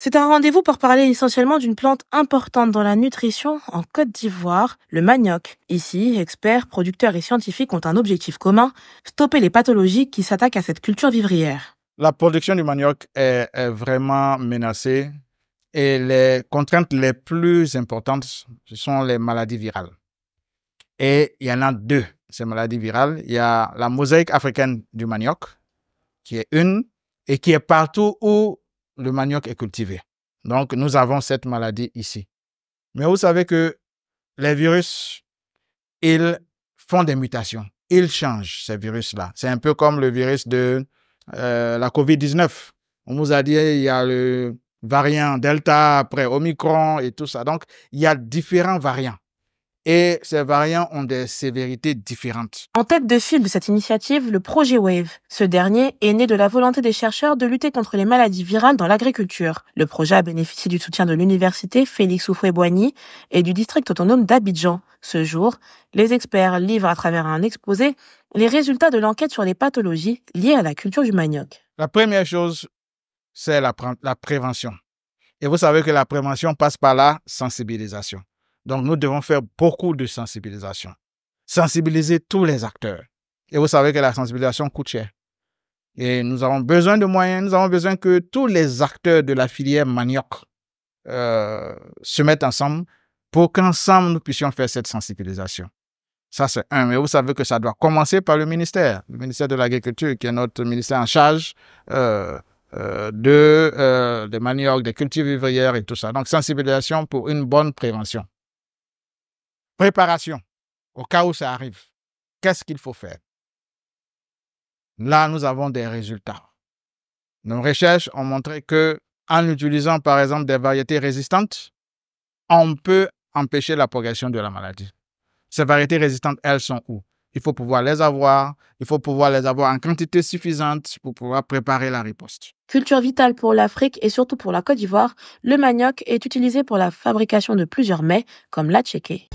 C'est un rendez-vous pour parler essentiellement d'une plante importante dans la nutrition en Côte d'Ivoire, le manioc. Ici, experts, producteurs et scientifiques ont un objectif commun, stopper les pathologies qui s'attaquent à cette culture vivrière. La production du manioc est, vraiment menacée et les contraintes les plus importantes, ce sont les maladies virales. Et il y en a deux, ces maladies virales. Il y a la mosaïque africaine du manioc, qui est une, et qui est partout où le manioc est cultivé. Donc, nous avons cette maladie ici. Mais vous savez que les virus, ils font des mutations. Ils changent, ces virus-là. C'est un peu comme le virus de euh, la COVID-19. On vous a dit, il y a le variant Delta, après Omicron et tout ça. Donc, il y a différents variants et ces variants ont des sévérités différentes. En tête de file de cette initiative, le projet WAVE. Ce dernier est né de la volonté des chercheurs de lutter contre les maladies virales dans l'agriculture. Le projet a bénéficié du soutien de l'université Félix Houphouët-Boigny et du district autonome d'Abidjan. Ce jour, les experts livrent à travers un exposé les résultats de l'enquête sur les pathologies liées à la culture du manioc. La première chose, c'est la prévention. Et vous savez que la prévention passe par la sensibilisation. Donc, nous devons faire beaucoup de sensibilisation. Sensibiliser tous les acteurs. Et vous savez que la sensibilisation coûte cher. Et nous avons besoin de moyens, nous avons besoin que tous les acteurs de la filière manioc euh, se mettent ensemble pour qu'ensemble nous puissions faire cette sensibilisation. Ça, c'est un. Mais vous savez que ça doit commencer par le ministère, le ministère de l'Agriculture, qui est notre ministère en charge euh, euh, de, des maniocs, des cultures vivrières et tout ça. Donc, sensibilisation pour une bonne prévention. Préparation. Au cas où ça arrive, qu'est-ce qu'il faut faire Là, nous avons des résultats. Nos recherches ont montré que, en utilisant par exemple des variétés résistantes, on peut empêcher la progression de la maladie. Ces variétés résistantes, elles sont où Il faut pouvoir les avoir, il faut pouvoir les avoir en quantité suffisante pour pouvoir préparer la riposte. Culture vitale pour l'Afrique et surtout pour la Côte d'Ivoire, le manioc est utilisé pour la fabrication de plusieurs mets comme la tchéké.